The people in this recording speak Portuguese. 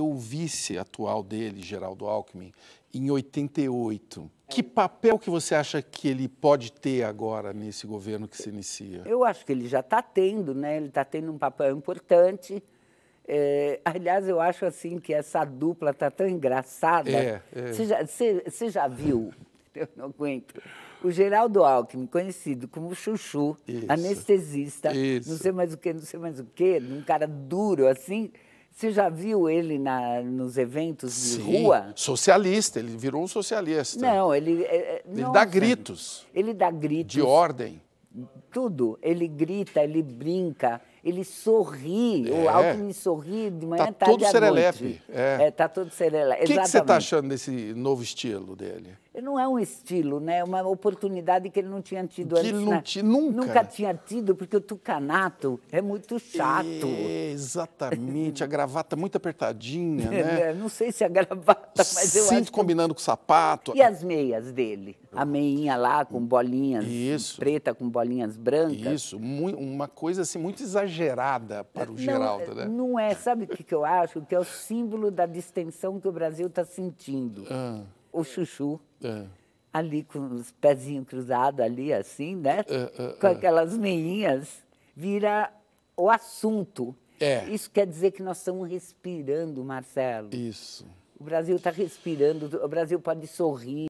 o vice atual dele, Geraldo Alckmin, em 88. Que papel que você acha que ele pode ter agora nesse governo que se inicia? Eu acho que ele já está tendo, né? Ele está tendo um papel importante. É, aliás, eu acho assim que essa dupla está tão engraçada. É, é. Você, já, já viu? eu não aguento. O Geraldo Alckmin, conhecido como Chuchu, Isso. anestesista, Isso. não sei mais o que, não sei mais o que, um cara duro assim. Você já viu ele na, nos eventos de Sim, rua? Socialista, ele virou um socialista. Não, ele. É, é ele nossa, dá gritos. Ele dá gritos. De ordem. Tudo. Ele grita, ele brinca, ele sorri, é. o Alckmin sorri de manhã, tá tarde todo à serelepe. É. é. tá todo serelepe. O que, você está achando desse novo estilo dele? Não é um estilo, né? É uma oportunidade que ele não tinha tido que antes. Ele não né? tinha, nunca. Nunca tinha tido, porque o tucanato é muito chato. É, exatamente. A gravata muito apertadinha, é, né? Não sei se a gravata, mas eu Sempre combinando com o sapato. E as meias dele? A meinha lá com bolinhas Isso. preta com bolinhas brancas. Isso, uma coisa assim muito exagerada exagerada para o é, não, Geraldo, é, né? Não é. Sabe o que, que eu acho? Que é o símbolo da distensão que o Brasil está sentindo. Ah. O chuchu. É. Ali com os pezinhos cruzados, ali assim, né? com aquelas meinhas, vira o assunto. É. Isso quer dizer que nós estamos respirando, Marcelo. Isso. O Brasil está respirando, o Brasil pode sorrir.